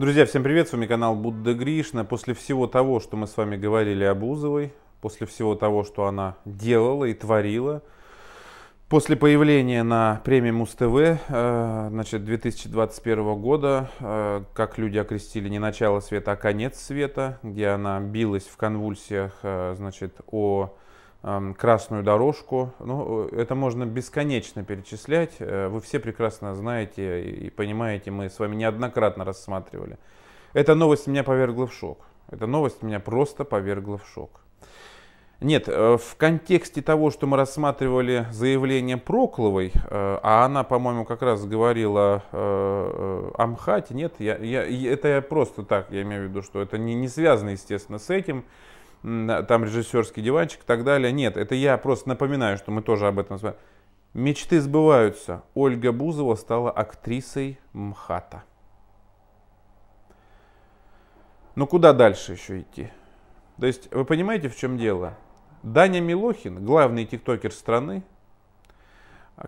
Друзья, всем привет, с вами канал Будда Гришна. После всего того, что мы с вами говорили об Узовой, после всего того, что она делала и творила, после появления на премии Муз-ТВ э, значит, 2021 года, э, как люди окрестили не начало света, а конец света, где она билась в конвульсиях э, значит, о красную дорожку. Ну, э, это можно бесконечно перечислять. Э, вы все прекрасно знаете и понимаете, мы с вами неоднократно рассматривали. Эта новость меня повергла в шок. Эта новость меня просто повергла в шок. Нет, э, в контексте того, что мы рассматривали заявление Прокловой, а она, по-моему, как раз говорила о МХАТе, нет, я, я, это я просто так, я имею в виду, что это не, не связано, естественно, с этим там режиссерский диванчик и так далее. Нет, это я просто напоминаю, что мы тоже об этом с вами. Мечты сбываются. Ольга Бузова стала актрисой МХАТа. Ну куда дальше еще идти? То есть вы понимаете, в чем дело? Даня Милохин, главный тиктокер страны,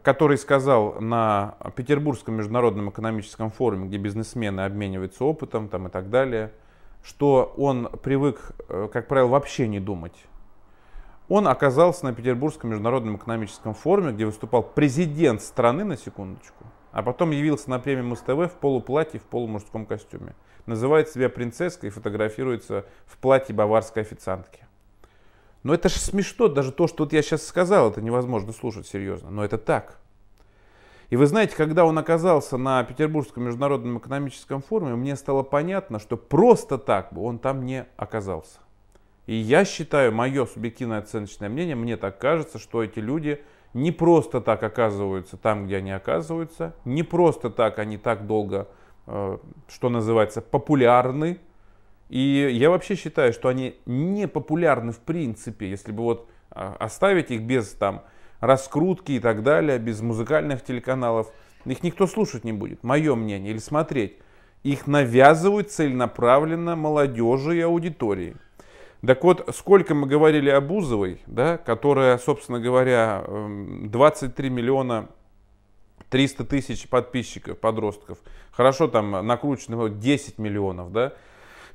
который сказал на Петербургском международном экономическом форуме, где бизнесмены обмениваются опытом там, и так далее – что он привык, э, как правило, вообще не думать. Он оказался на Петербургском международном экономическом форуме, где выступал президент страны, на секундочку, а потом явился на премию Муз-ТВ в полуплатье в полумужском костюме. Называет себя принцесской и фотографируется в платье баварской официантки. Но это же смешно, даже то, что вот я сейчас сказал, это невозможно слушать серьезно, но это так. И вы знаете, когда он оказался на Петербургском международном экономическом форуме, мне стало понятно, что просто так бы он там не оказался. И я считаю, мое субъективное оценочное мнение, мне так кажется, что эти люди не просто так оказываются там, где они оказываются, не просто так они так долго, э, что называется, популярны. И я вообще считаю, что они не популярны в принципе, если бы вот а, оставить их без там раскрутки и так далее, без музыкальных телеканалов. Их никто слушать не будет, мое мнение, или смотреть. Их навязывают целенаправленно молодежи и аудитории. Так вот, сколько мы говорили о Бузовой, да, которая, собственно говоря, 23 эм, миллиона 300 тысяч подписчиков, подростков. Хорошо, там накручено 10 миллионов, да.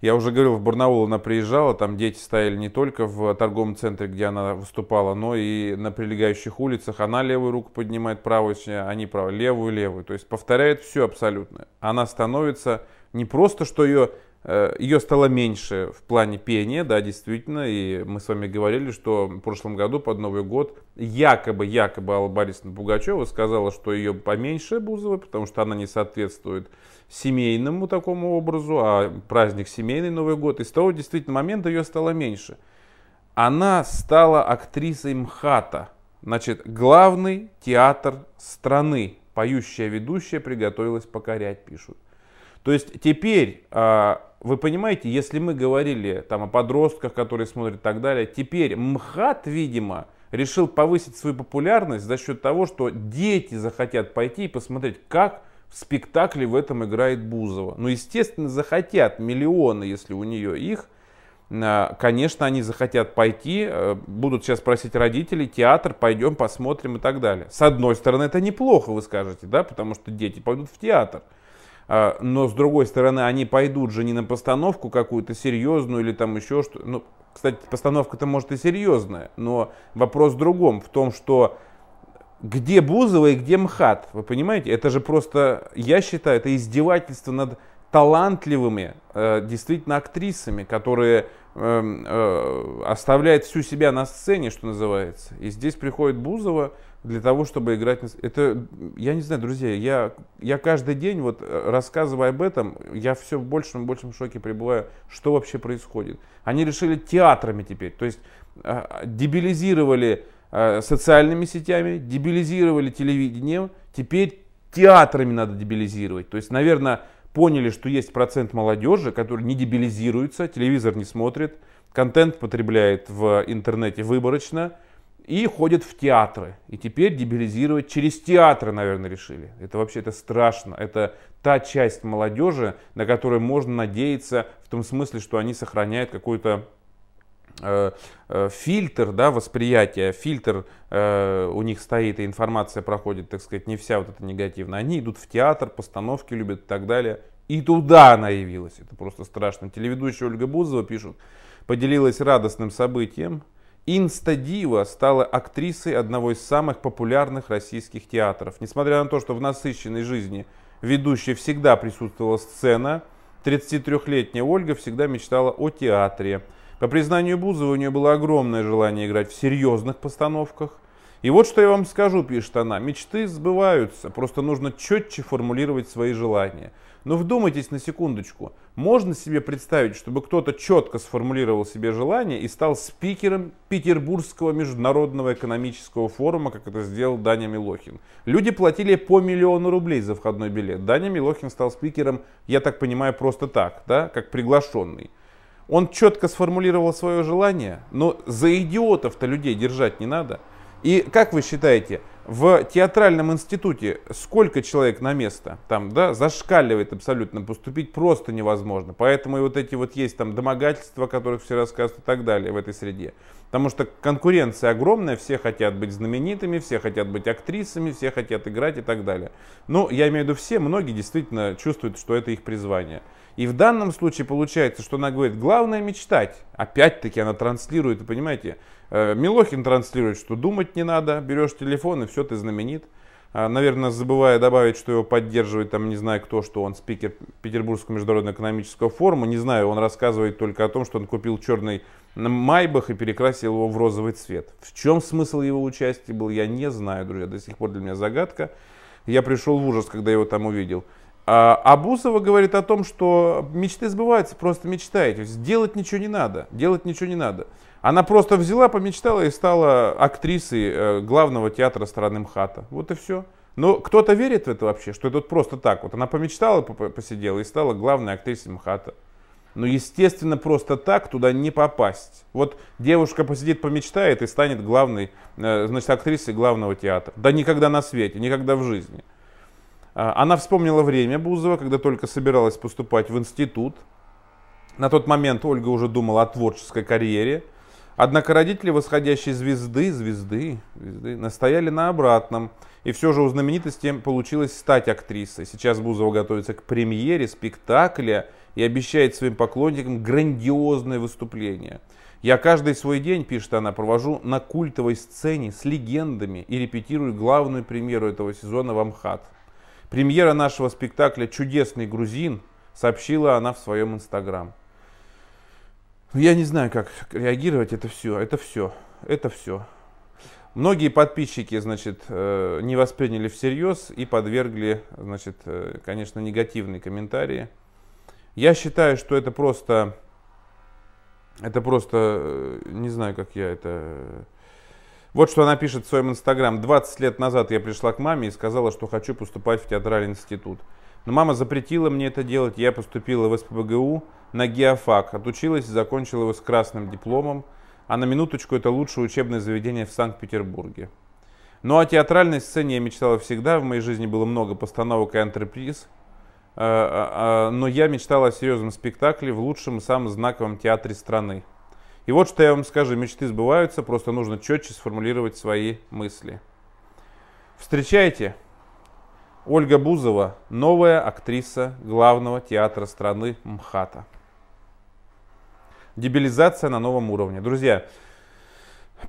Я уже говорил, в Барнаул она приезжала, там дети стояли не только в торговом центре, где она выступала, но и на прилегающих улицах. Она левую руку поднимает, правую, они правую, левую, левую. То есть повторяет все абсолютно. Она становится не просто, что ее Э, ее стало меньше в плане пения, да, действительно, и мы с вами говорили, что в прошлом году под Новый год якобы, якобы Алла Борисовна Пугачева сказала, что ее поменьше Бузовой, потому что она не соответствует семейному такому образу, а праздник семейный Новый год, и с того действительно момента ее стало меньше. Она стала актрисой МХАТа, значит, главный театр страны, поющая ведущая приготовилась покорять, пишут. То есть теперь а, вы понимаете, если мы говорили там о подростках, которые смотрят и так далее, теперь МХАТ, видимо, решил повысить свою популярность за счет того, что дети захотят пойти и посмотреть, как в спектакле в этом играет Бузова. Ну, естественно, захотят миллионы, если у нее их. А, конечно, они захотят пойти, э, будут сейчас просить родителей, театр, пойдем, посмотрим и так далее. С одной стороны, это неплохо, вы скажете, да, потому что дети пойдут в театр. А, но с другой стороны, они пойдут же не на постановку какую-то серьезную или там еще что. Ну, кстати, постановка-то может и серьезная, но вопрос в другом, в том, что где Бузова и где МХАТ, вы понимаете? Это же просто, я считаю, это издевательство над талантливыми, э, действительно актрисами, которые эм, э, оставляют всю себя на сцене, что называется. И здесь приходит Бузова, для того, чтобы играть. Это, я не знаю, друзья, я, я каждый день, вот э, рассказывая об этом, я все в большем и большем шоке пребываю, что вообще происходит. Они решили театрами теперь, то есть а, дебилизировали э, социальными сетями, дебилизировали телевидением, теперь театрами надо дебилизировать. То есть, наверное, поняли, что есть процент молодежи, который не дебилизируется, телевизор не смотрит, контент потребляет в интернете выборочно – и ходят в театры. И теперь дебилизировать через театры, наверное, решили. Это вообще это страшно. Это та часть молодежи, на которую можно надеяться в том смысле, что они сохраняют какой-то э, э, фильтр да, восприятия, фильтр э, у них стоит, и информация проходит, так сказать, не вся вот эта негативная. Они идут в театр, постановки любят и так далее. И туда она явилась. Это просто страшно. Телеведущая Ольга Бузова пишет, поделилась радостным событием, Инстадива стала актрисой одного из самых популярных российских театров. Несмотря на то, что в насыщенной жизни ведущей всегда присутствовала сцена, 33-летняя Ольга всегда мечтала о театре. По признанию Бузова, у нее было огромное желание играть в серьезных постановках. И вот что я вам скажу, пишет она, мечты сбываются, просто нужно четче формулировать свои желания – но ну, вдумайтесь на секундочку. Можно себе представить, чтобы кто-то четко сформулировал себе желание и стал спикером Петербургского международного экономического форума, как это сделал Даня Милохин. Люди платили по миллиону рублей за входной билет. Даня Милохин стал спикером, я так понимаю, просто так, да, как приглашенный. Он четко сформулировал свое желание, но за идиотов-то людей держать не надо. И как вы считаете, в театральном институте сколько человек на место? Там, да, зашкаливает абсолютно, поступить просто невозможно. Поэтому и вот эти вот есть там домогательства, о которых все рассказывают и так далее в этой среде. Потому что конкуренция огромная, все хотят быть знаменитыми, все хотят быть актрисами, все хотят играть и так далее. Ну, я имею в виду все, многие действительно чувствуют, что это их призвание. И в данном случае получается, что она говорит, главное мечтать. Опять-таки она транслирует, понимаете, э, Милохин транслирует, что думать не надо, берешь телефон и все, ты знаменит. А, Наверное, забывая добавить, что его поддерживает там не знаю кто, что он спикер Петербургского международного экономического форума, не знаю, он рассказывает только о том, что он купил черный майбах и перекрасил его в розовый цвет. В чем смысл его участия был, я не знаю, друзья, до сих пор для меня загадка. Я пришел в ужас, когда его там увидел. А Абусова говорит о том, что мечты сбываются, просто мечтаете. сделать ничего не надо, делать ничего не надо. Она просто взяла, помечтала и стала актрисой э, главного театра страны МХАТа. Вот и все. Но кто-то верит в это вообще, что это просто так вот. Она помечтала, посидела и стала главной актрисой МХАТа. Но, ну, естественно, просто так туда не попасть. Вот девушка посидит, помечтает и станет главной, э, значит, актрисой главного театра. Да никогда на свете, никогда в жизни. А, она вспомнила время Бузова, когда только собиралась поступать в институт. На тот момент Ольга уже думала о творческой карьере. Однако родители восходящей звезды, звезды, звезды, настояли на обратном. И все же у знаменитости получилось стать актрисой. Сейчас Бузова готовится к премьере спектакля и обещает своим поклонникам грандиозное выступление. «Я каждый свой день, — пишет она, — провожу на культовой сцене с легендами и репетирую главную премьеру этого сезона в Амхат. Премьера нашего спектакля «Чудесный грузин» сообщила она в своем инстаграм. Ну, я не знаю, как реагировать, это все, это все, это все. Многие подписчики, значит, э, не восприняли всерьез и подвергли, значит, э, конечно, негативные комментарии. Я считаю, что это просто, это просто, э, не знаю, как я это вот что она пишет в своем инстаграм. 20 лет назад я пришла к маме и сказала, что хочу поступать в театральный институт. Но мама запретила мне это делать, я поступила в СПБГУ на геофак, отучилась и закончила его с красным дипломом, а на минуточку это лучшее учебное заведение в Санкт-Петербурге. Ну о театральной сцене я мечтала всегда, в моей жизни было много постановок и антреприз, э, э, э, но я мечтала о серьезном спектакле в лучшем и самом знаковом театре страны – и вот что я вам скажу, мечты сбываются, просто нужно четче сформулировать свои мысли. Встречайте, Ольга Бузова, новая актриса главного театра страны МХАТа. Дебилизация на новом уровне. Друзья,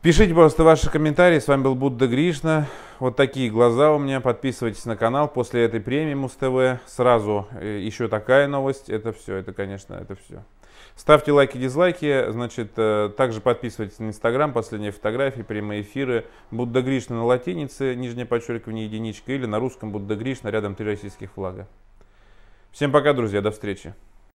пишите просто ваши комментарии. С вами был Будда Гришна. Вот такие глаза у меня. Подписывайтесь на канал. После этой премии Муз ТВ сразу э, еще такая новость. Это все, это, конечно, это все. Ставьте лайки, дизлайки. Значит, э, также подписывайтесь на Инстаграм, последние фотографии, прямые эфиры. Будда Гришна на латинице, нижнее подчеркивание, единичка. Или на русском Будда Гришна, рядом три российских флага. Всем пока, друзья, до встречи.